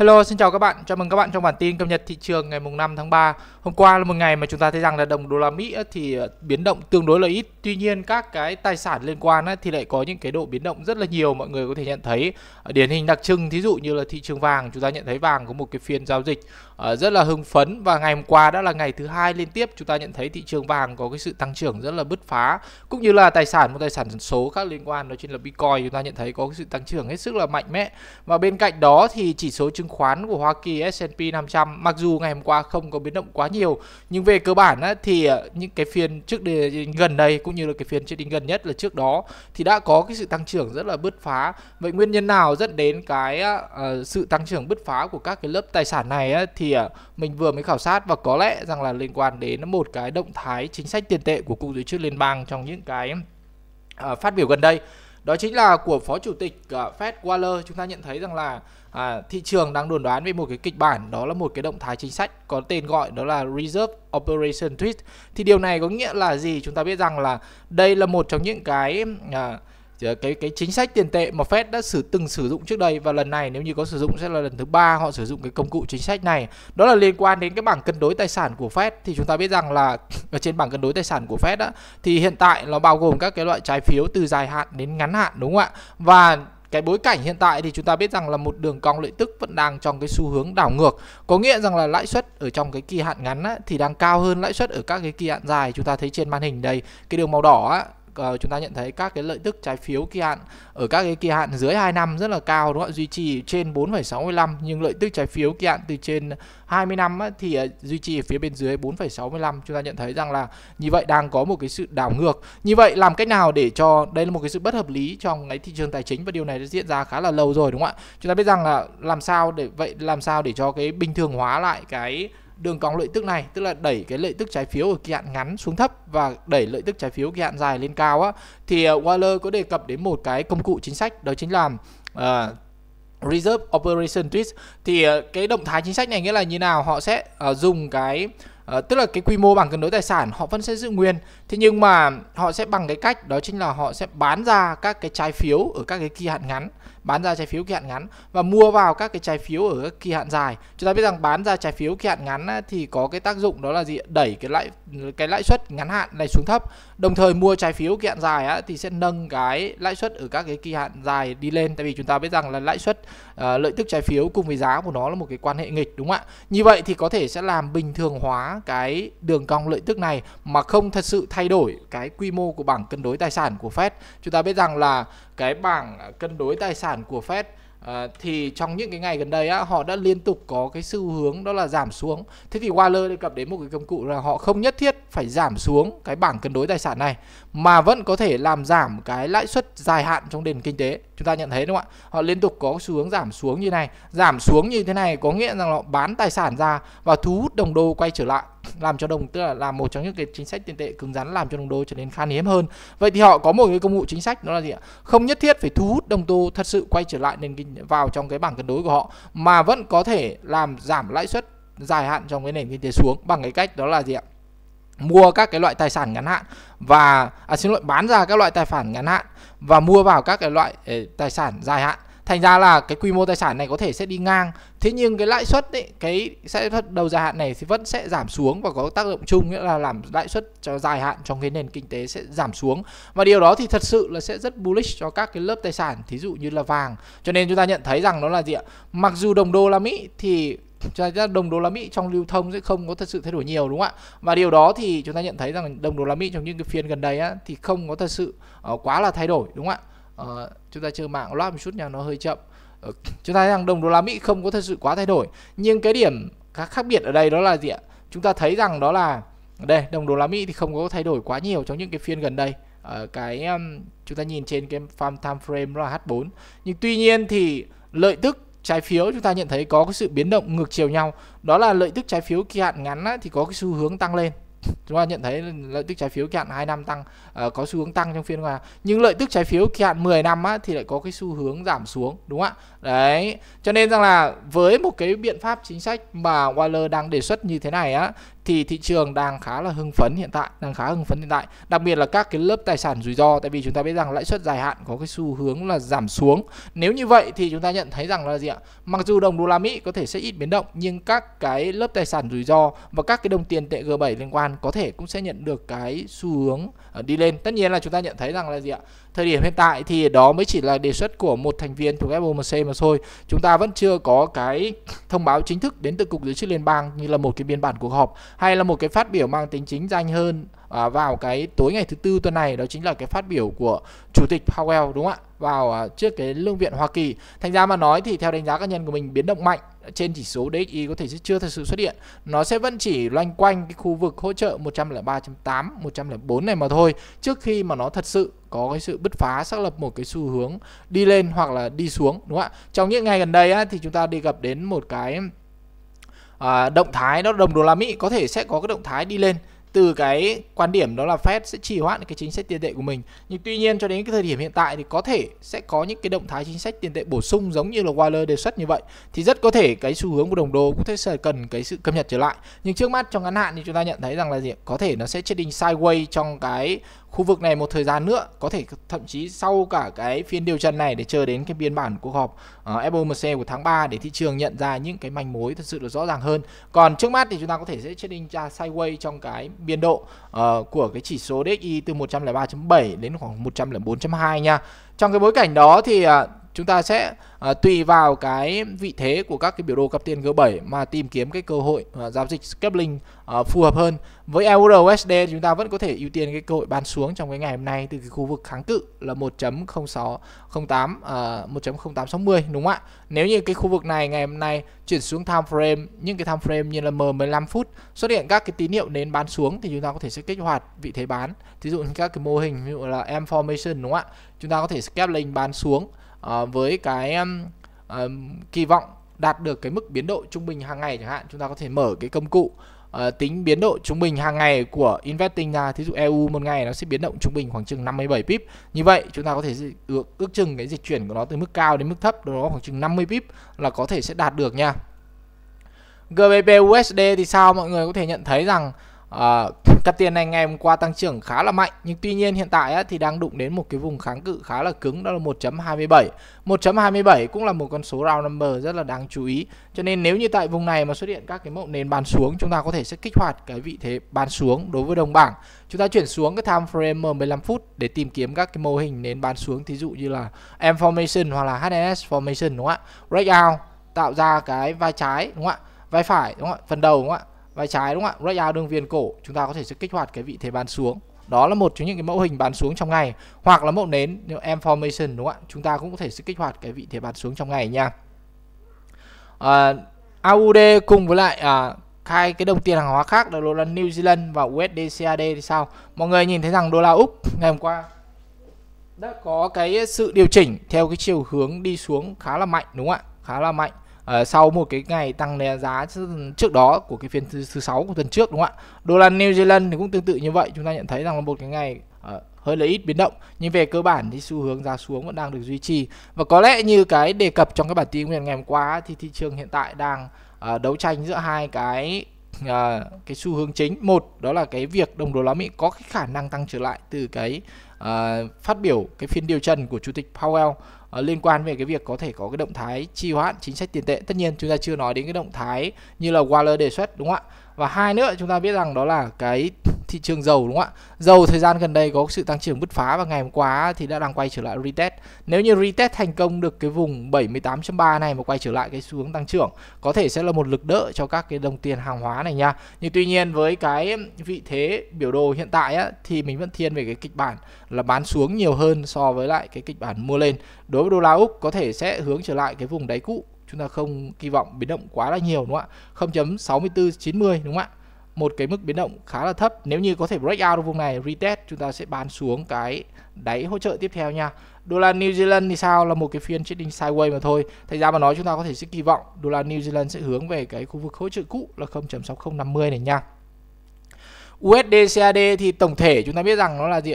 Hello, xin chào các bạn. Chào mừng các bạn trong bản tin cập nhật thị trường ngày mùng 5 tháng 3. Hôm qua là một ngày mà chúng ta thấy rằng là đồng đô la Mỹ ờ, thì ờ, biến động tương đối là ít. Tuy nhiên các cái tài sản liên quan thì lại có những cái độ biến động rất là nhiều mọi người có thể nhận thấy. Điển hình đặc trưng thí dụ như là thị trường vàng, chúng ta nhận thấy vàng có một cái phiên giao dịch ờ, rất là hưng phấn và ngày hôm qua đã là ngày thứ hai liên tiếp chúng ta nhận thấy thị trường vàng có cái sự tăng trưởng rất là bứt phá cũng như là tài sản một tài sản số khác liên quan đó chính là Bitcoin chúng ta nhận thấy có cái sự tăng trưởng hết sức là mạnh mẽ. Và bên cạnh đó thì chỉ số chứng khoán của Hoa Kỳ S&P 500 mặc dù ngày hôm qua không có biến động quá nhiều nhưng về cơ bản thì ờ, những cái phiên trước đây, ờ, gần đây cũng như là cái phiên trading gần nhất là trước đó thì đã có cái sự tăng trưởng rất là bứt phá vậy nguyên nhân nào dẫn đến cái ờ, sự tăng trưởng bứt phá của các cái lớp tài sản này thì mình vừa mới khảo sát và có lẽ rằng là liên quan đến một cái động thái chính sách tiền tệ của cục dự trữ liên bang trong những cái phát biểu gần đây đó chính là của phó chủ tịch ờ, Fed Waller chúng ta nhận thấy rằng là à, thị trường đang đồn đoán về một cái kịch bản đó là một cái động thái chính sách có tên gọi đó là Reserve Operation Twist thì điều này có nghĩa là gì chúng ta biết rằng là đây là một trong những cái à, cái cái chính sách tiền tệ mà Fed đã sử từng sử dụng trước đây và lần này nếu như có sử dụng sẽ là lần thứ ba họ sử dụng cái công cụ chính sách này đó là liên quan đến cái bảng cân đối tài sản của Fed thì chúng ta biết rằng là ở trên bảng cân đối tài sản của Fed á, thì hiện tại nó bao gồm các cái loại trái phiếu từ dài hạn đến ngắn hạn đúng không ạ và cái bối cảnh hiện tại thì chúng ta biết rằng là một đường cong lợi tức vẫn đang trong cái xu hướng đảo ngược có nghĩa rằng là lãi suất ở trong cái kỳ hạn ngắn á, thì đang cao hơn lãi suất ở các cái kỳ hạn dài chúng ta thấy trên màn hình đây cái đường màu đỏ á, uh, chúng ta nhận thấy các cái lợi tức trái phiếu kỳ hạn ở các cái kỳ hạn dưới 2 năm rất là cao đúng không ạ duy trì trên 4,65 nhưng lợi tức trái phiếu kỳ hạn từ trên 20 năm á, thì ờ, duy trì ở phía bên dưới 4,65 chúng ta nhận thấy rằng là như vậy đang có một cái sự đảo ngược như vậy làm cách nào để cho đây là một cái sự bất hợp lý trong cái thị trường tài chính và điều này đã diễn ra khá là lâu rồi đúng không ạ chúng ta biết rằng là làm sao để vậy làm sao để cho cái bình thường hóa lại cái đường cong lợi tức này tức là đẩy cái lợi tức trái phiếu ở kỳ hạn ngắn xuống thấp và đẩy lợi tức trái phiếu kỳ hạn dài lên cao á thì ờ, Waller có đề cập đến một cái công cụ chính sách đó chính là uh, Reserve Operation Twist thì ờ, cái động thái chính sách này nghĩa là như nào họ sẽ uh, dùng cái uh, tức là cái quy mô bằng cân đối tài sản họ vẫn sẽ giữ nguyên thế nhưng mà họ sẽ bằng cái cách đó chính là họ sẽ bán ra các cái trái phiếu ở các cái kỳ hạn ngắn bán ra trái phiếu kỳ hạn ngắn và mua vào các cái trái phiếu ở các kỳ hạn dài chúng ta biết rằng bán ra trái phiếu kỳ hạn ngắn thì có cái tác dụng đó là gì đẩy cái lãi cái lãi suất ngắn hạn này xuống thấp đồng thời mua trái phiếu kỳ hạn dài thì sẽ nâng cái lãi suất ở các cái kỳ hạn dài đi lên tại vì chúng ta biết rằng là lãi suất ờ, lợi tức trái phiếu cùng với giá của nó là một cái quan hệ nghịch đúng không ạ như vậy thì có thể sẽ làm bình thường hóa cái đường cong lợi tức này mà không thật sự thay đổi cái quy mô của bảng cân đối tài sản của Fed chúng ta biết rằng là cái bảng cân đối tài sản của Fed À, thì trong những cái ngày gần đây á, họ đã liên tục có cái xu hướng đó là giảm xuống. Thế thì Waller đề cập đến một cái công cụ là họ không nhất thiết phải giảm xuống cái bảng cân đối tài sản này mà vẫn có thể làm giảm cái lãi suất dài hạn trong nền kinh tế. Chúng ta nhận thấy đúng không ạ? Họ liên tục có xu hướng giảm xuống như này, giảm xuống như thế này có nghĩa rằng họ bán tài sản ra và thu hút đồng đô quay trở lại làm cho đồng tức là làm một trong những cái chính sách tiền tệ cứng rắn làm cho đồng đô trở nên khan hiếm hơn vậy thì họ có một cái công cụ chính sách đó là gì ạ không nhất thiết phải thu hút đồng đô thật sự quay trở lại nền kinh vào trong cái bảng cân đối của họ mà vẫn có thể làm giảm lãi suất dài hạn trong cái nền kinh tế xuống bằng cái cách đó là gì ạ mua các cái loại tài sản ngắn hạn và à, xin lỗi bán ra các loại tài sản ngắn hạn và mua vào các cái loại ờ, tài sản dài hạn thành ra là cái quy mô tài sản này có thể sẽ đi ngang thế nhưng cái lãi suất ấy cái lãi suất đầu dài hạn này thì vẫn sẽ giảm xuống và có tác động chung nghĩa là làm lãi suất cho dài hạn trong cái nền kinh tế sẽ giảm xuống và điều đó thì thật sự là sẽ rất bullish cho các cái lớp tài sản thí dụ như là vàng cho nên chúng ta nhận thấy rằng nó là gì ạ mặc dù đồng đô la mỹ thì cho ra đồng đô la Mỹ trong lưu thông sẽ không có thật sự thay đổi nhiều đúng không ạ? Và điều đó thì chúng ta nhận thấy rằng đồng đô la Mỹ trong những cái phiên gần đây á, thì không có thật sự uh, quá là thay đổi đúng không ạ? Ờ, chúng ta chơi mạng loát một chút nha nó hơi chậm uh, chúng ta thấy rằng đồng đô la Mỹ không có thật sự quá thay đổi nhưng cái điểm khác biệt ở đây đó là gì ạ chúng ta thấy rằng đó là đây đồng đô la Mỹ thì không có thay đổi quá nhiều trong những cái phiên gần đây ở ờ, cái um, chúng ta nhìn trên cái farm time frame là H4 nhưng tuy nhiên thì lợi tức trái phiếu chúng ta nhận thấy có cái sự biến động ngược chiều nhau đó là lợi tức trái phiếu kỳ hạn ngắn á, thì có cái xu hướng tăng lên chúng ta nhận thấy lợi tức trái phiếu kỳ hạn 2 năm tăng uh, có xu hướng tăng trong phiên qua nhưng lợi tức trái phiếu kỳ hạn 10 năm á, thì lại có cái xu hướng giảm xuống đúng không ạ đấy cho nên rằng là với một cái biện pháp chính sách mà Waller đang đề xuất như thế này á thì thị trường đang khá là hưng phấn hiện tại đang khá hưng phấn hiện tại đặc biệt là các cái lớp tài sản rủi ro tại vì chúng ta biết rằng lãi suất dài hạn có cái xu hướng là giảm xuống nếu như vậy thì chúng ta nhận thấy rằng là gì ạ mặc dù đồng đô la mỹ có thể sẽ ít biến động nhưng các cái lớp tài sản rủi ro và các cái đồng tiền tệ G7 liên quan có thể cũng sẽ nhận được cái xu hướng ờ, đi lên tất nhiên là chúng ta nhận thấy rằng là gì ạ thời điểm hiện tại thì đó mới chỉ là đề xuất của một thành viên thuộc FOMC mà thôi chúng ta vẫn chưa có cái thông báo chính thức đến từ cục dự trữ liên bang như là một cái biên bản cuộc họp hay là một cái phát biểu mang tính chính danh hơn à, vào cái tối ngày thứ tư tuần này đó chính là cái phát biểu của chủ tịch Powell đúng không ạ vào à, trước cái lương viện Hoa Kỳ. Thành ra mà nói thì theo đánh giá cá nhân của mình biến động mạnh trên chỉ số DXY có thể sẽ chưa thật sự xuất hiện. Nó sẽ vẫn chỉ loanh quanh cái khu vực hỗ trợ 103.8, 104 này mà thôi trước khi mà nó thật sự có cái sự bứt phá xác lập một cái xu hướng đi lên hoặc là đi xuống đúng không ạ? Trong những ngày gần đây á, thì chúng ta đi gặp đến một cái à, động thái đó đồng đô la Mỹ có thể sẽ có cái động thái đi lên từ cái quan điểm đó là Fed sẽ trì hoãn cái chính sách tiền tệ của mình. Nhưng tuy nhiên cho đến cái thời điểm hiện tại thì có thể sẽ có những cái động thái chính sách tiền tệ bổ sung giống như là Waller đề xuất như vậy thì rất có thể cái xu hướng của đồng đô cũng sẽ cần cái sự cập nhật trở lại. Nhưng trước mắt trong ngắn hạn thì chúng ta nhận thấy rằng là gì? Có thể nó sẽ trading sideways trong cái khu vực này một thời gian nữa có thể thậm chí sau cả cái phiên điều trần này để chờ đến cái biên bản cuộc họp uh, ờ, FOMC của tháng 3 để thị trường nhận ra những cái manh mối thật sự là rõ ràng hơn còn trước mắt thì chúng ta có thể sẽ trading ra sideways trong cái biên độ uh, của cái chỉ số DXY từ 103.7 đến khoảng 104.2 nha trong cái bối cảnh đó thì uh, chúng ta sẽ à, tùy vào cái vị thế của các cái biểu đồ cặp tiền G7 mà tìm kiếm cái cơ hội à, giao dịch scalping à, phù hợp hơn. Với euro USD chúng ta vẫn có thể ưu tiên cái cơ hội bán xuống trong cái ngày hôm nay từ cái khu vực kháng cự là 1.0608 à, 1.0860 đúng không ạ? Nếu như cái khu vực này ngày hôm nay chuyển xuống time frame những cái time frame như là M15 phút xuất hiện các cái tín hiệu nến bán xuống thì chúng ta có thể sẽ kích hoạt vị thế bán. Thí dụ như các cái mô hình ví dụ là M formation đúng không ạ? Chúng ta có thể scalping bán xuống Ờ, với cái à, kỳ vọng đạt được cái mức biến độ trung bình hàng ngày chẳng hạn chúng ta có thể mở cái công cụ à, tính biến độ trung bình hàng ngày của investing ra thí dụ EU một ngày nó sẽ biến động trung bình khoảng chừng 57 pip như vậy chúng ta có thể ước, ước chừng cái dịch chuyển của nó từ mức cao đến mức thấp đó khoảng chừng 50 pip là có thể sẽ đạt được nha GBP USD thì sao mọi người có thể nhận thấy rằng À, cặp tiền này ngày hôm qua tăng trưởng khá là mạnh nhưng tuy nhiên hiện tại á, thì đang đụng đến một cái vùng kháng cự khá là cứng đó là 1.27 1.27 cũng là một con số round number rất là đáng chú ý cho nên nếu như tại vùng này mà xuất hiện các cái mẫu nền bán xuống chúng ta có thể sẽ kích hoạt cái vị thế bán xuống đối với đồng bảng chúng ta chuyển xuống cái time frame 15 phút để tìm kiếm các cái mô hình nền bán xuống thí dụ như là M formation hoặc là HNS formation đúng không ạ breakout tạo ra cái vai trái đúng không ạ vai phải đúng không ạ phần đầu đúng không ạ vai trái đúng không ạ breakout đường viền cổ chúng ta có thể sẽ kích hoạt cái vị thế bán xuống đó là một trong những cái mẫu hình bán xuống trong ngày hoặc là mẫu nến như em formation đúng không ạ chúng ta cũng có thể sẽ kích hoạt cái vị thế bán xuống trong ngày nha à, AUD cùng với lại à, hai cái đồng tiền hàng hóa khác đó là New Zealand và USD CAD thì sao mọi người nhìn thấy rằng đô la úc ngày hôm qua đã có cái sự điều chỉnh theo cái chiều hướng đi xuống khá là mạnh đúng không ạ khá là mạnh Ờ, sau một cái ngày tăng giá trước đó của cái phiên thứ, thứ sáu của tuần trước đúng không ạ đô la New Zealand thì cũng tương tự như vậy chúng ta nhận thấy rằng là một cái ngày uh, hơi là ít biến động nhưng về cơ bản thì xu hướng giá xuống vẫn đang được duy trì và có lẽ như cái đề cập trong cái bản tin ngày hôm qua thì thị trường hiện tại đang uh, đấu tranh giữa hai cái à, cái xu hướng chính một đó là cái việc đồng đô la Mỹ có cái khả năng tăng trở lại từ cái à, phát biểu cái phiên điều trần của chủ tịch Powell Ờ, liên quan về cái việc có thể có cái động thái trì hoãn chính sách tiền tệ tất nhiên chúng ta chưa nói đến cái động thái như là Waller đề xuất đúng không ạ và hai nữa chúng ta biết rằng đó là cái thị trường dầu đúng không ạ? Dầu thời gian gần đây có sự tăng trưởng bứt phá và ngày hôm qua thì đã đang quay trở lại retest. Nếu như retest thành công được cái vùng 78.3 này mà quay trở lại cái xu hướng tăng trưởng có thể sẽ là một lực đỡ cho các cái đồng tiền hàng hóa này nha. Nhưng tuy nhiên với cái vị thế biểu đồ hiện tại á, thì mình vẫn thiên về cái kịch bản là bán xuống nhiều hơn so với lại cái kịch bản mua lên. Đối với đô la Úc có thể sẽ hướng trở lại cái vùng đáy cũ chúng ta không kỳ vọng biến động quá là nhiều đúng không ạ 0.6490 đúng không ạ một cái mức biến động khá là thấp nếu như có thể break out vùng này retest chúng ta sẽ bán xuống cái đáy hỗ trợ tiếp theo nha đô la New Zealand thì sao là một cái phiên trading sideways mà thôi thành ra mà nói chúng ta có thể sẽ kỳ vọng đô la New Zealand sẽ hướng về cái khu vực hỗ trợ cũ là 0.6050 này nha USD CAD thì tổng thể chúng ta biết rằng nó là gì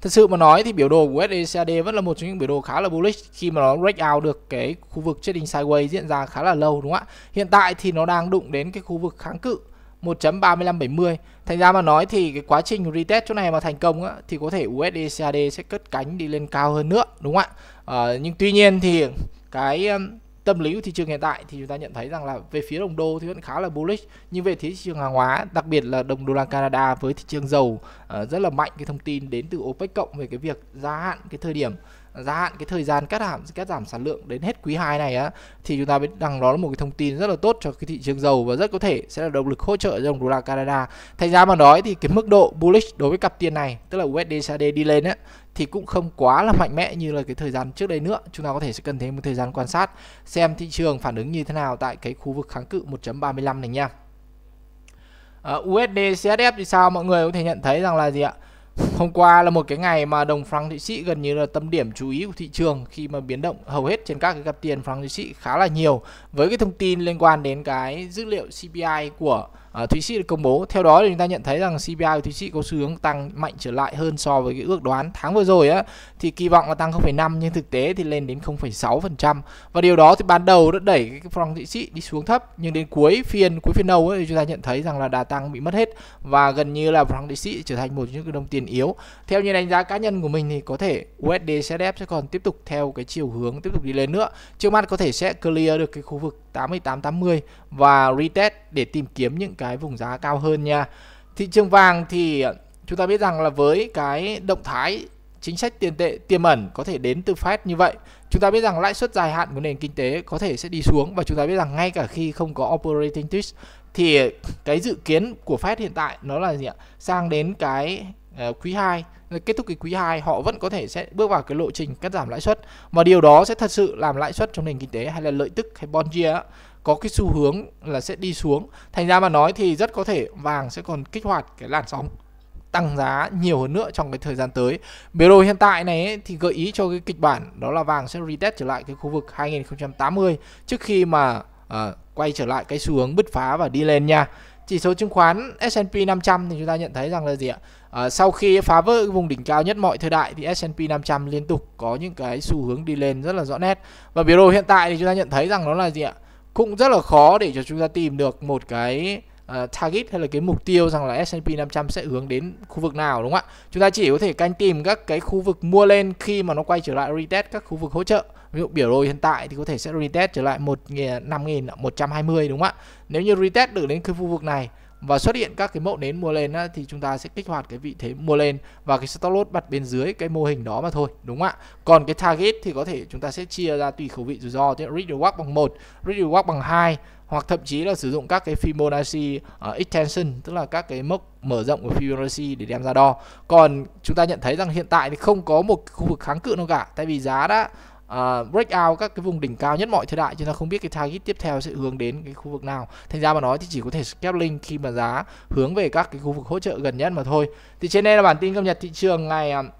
Thật sự mà nói thì biểu đồ của USD CAD vẫn là một trong những biểu đồ khá là bullish khi mà nó break out được cái khu vực trading sideways diễn ra khá là lâu đúng không ạ? Hiện tại thì nó đang đụng đến cái khu vực kháng cự 1.3570 Thành ra mà nói thì cái quá trình retest chỗ này mà thành công á, thì có thể USD CAD sẽ cất cánh đi lên cao hơn nữa đúng không ạ à, nhưng tuy nhiên thì cái tâm lý của thị trường hiện tại thì chúng ta nhận thấy rằng là về phía đồng đô thì vẫn khá là bullish nhưng về thị trường hàng hóa đặc biệt là đồng đô la Canada với thị trường dầu uh, rất là mạnh cái thông tin đến từ OPEC cộng về cái việc gia hạn cái thời điểm gia hạn cái thời gian cắt giảm cắt giảm sản lượng đến hết quý 2 này á thì chúng ta biết rằng đó là một cái thông tin rất là tốt cho cái thị trường dầu và rất có thể sẽ là động lực hỗ trợ cho đồng đô la Canada. Thành ra mà nói thì cái mức độ bullish đối với cặp tiền này tức là USD đi lên á thì cũng không quá là mạnh mẽ như là cái thời gian trước đây nữa. Chúng ta có thể sẽ cần thêm một thời gian quan sát xem thị trường phản ứng như thế nào tại cái khu vực kháng cự 1.35 này nha. Uh, ờ, USD CSF thì sao mọi người có thể nhận thấy rằng là gì ạ? Hôm qua là một cái ngày mà đồng franc Thụy Sĩ gần như là tâm điểm chú ý của thị trường khi mà biến động hầu hết trên các cái cặp tiền franc Thụy Sĩ khá là nhiều với cái thông tin liên quan đến cái dữ liệu CPI của à, Thụy Sĩ được công bố. Theo đó thì chúng ta nhận thấy rằng CPI của Thụy Sĩ có xu hướng tăng mạnh trở lại hơn so với cái ước đoán tháng vừa rồi á thì kỳ vọng là tăng 0,5 nhưng thực tế thì lên đến 0,6% và điều đó thì ban đầu đã đẩy cái franc Thụy Sĩ đi xuống thấp nhưng đến cuối phiên cuối phiên đầu ấy, thì chúng ta nhận thấy rằng là đà tăng bị mất hết và gần như là franc Thụy Sĩ trở thành một những cái đồng tiền yếu. Theo như đánh giá cá nhân của mình thì có thể USD sẽ đẹp sẽ còn tiếp tục theo cái chiều hướng tiếp tục đi lên nữa. Trước mắt có thể sẽ clear được cái khu vực 8880 và retest để tìm kiếm những cái vùng giá cao hơn nha thị trường vàng thì ờ, chúng ta biết rằng là với cái động thái chính sách tiền tệ tiềm ẩn có thể đến từ Fed như vậy. Chúng ta biết rằng lãi suất dài hạn của nền kinh tế có thể sẽ đi xuống và chúng ta biết rằng ngay cả khi không có operating twist thì ờ, cái dự kiến của Fed hiện tại nó là gì ạ? Sang đến cái ờ, quý 2 kết thúc cái quý 2 họ vẫn có thể sẽ bước vào cái lộ trình cắt giảm lãi suất và điều đó sẽ thật sự làm lãi suất trong nền kinh tế hay là lợi tức hay bond yield có cái xu hướng là sẽ đi xuống thành ra mà nói thì rất có thể vàng sẽ còn kích hoạt cái làn sóng tăng giá nhiều hơn nữa trong cái thời gian tới biểu đồ hiện tại này thì gợi ý cho cái kịch bản đó là vàng sẽ retest trở lại cái khu vực 2080 trước khi mà uh, quay trở lại cái xu hướng bứt phá và đi lên nha chỉ số chứng khoán S&P 500 thì chúng ta nhận thấy rằng là gì ạ? À, sau khi phá vỡ vùng đỉnh cao nhất mọi thời đại thì S&P 500 liên tục có những cái xu hướng đi lên rất là rõ nét. Và biểu đồ hiện tại thì chúng ta nhận thấy rằng nó là gì ạ? cũng rất là khó để cho chúng ta tìm được một cái uh, target hay là cái mục tiêu rằng là S&P 500 sẽ hướng đến khu vực nào đúng không ạ? Chúng ta chỉ có thể canh tìm các cái khu vực mua lên khi mà nó quay trở lại retest các khu vực hỗ trợ. Ví dụ biểu đồ hiện tại thì có thể sẽ retest trở lại 1 5120 đúng không ạ? Nếu như retest được đến cái khu vực này và xuất hiện các cái mẫu nến mua lên á, thì chúng ta sẽ kích hoạt cái vị thế mua lên và cái stop loss bật bên dưới cái mô hình đó mà thôi đúng không ạ còn cái target thì có thể chúng ta sẽ chia ra tùy khẩu vị rủi ro thế risk reward bằng 1 risk reward bằng 2 hoặc thậm chí là sử dụng các cái Fibonacci uh, extension tức là các cái mốc mở rộng của Fibonacci để đem ra đo còn chúng ta nhận thấy rằng hiện tại thì không có một khu vực kháng cự nào cả tại vì giá đã uh, break các cái vùng đỉnh cao nhất mọi thời đại chúng ta không biết cái target tiếp theo sẽ hướng đến cái khu vực nào thành ra mà nói thì chỉ có thể scalping khi mà giá hướng về các cái khu vực hỗ trợ gần nhất mà thôi thì trên đây là bản tin cập nhật thị trường ngày uh,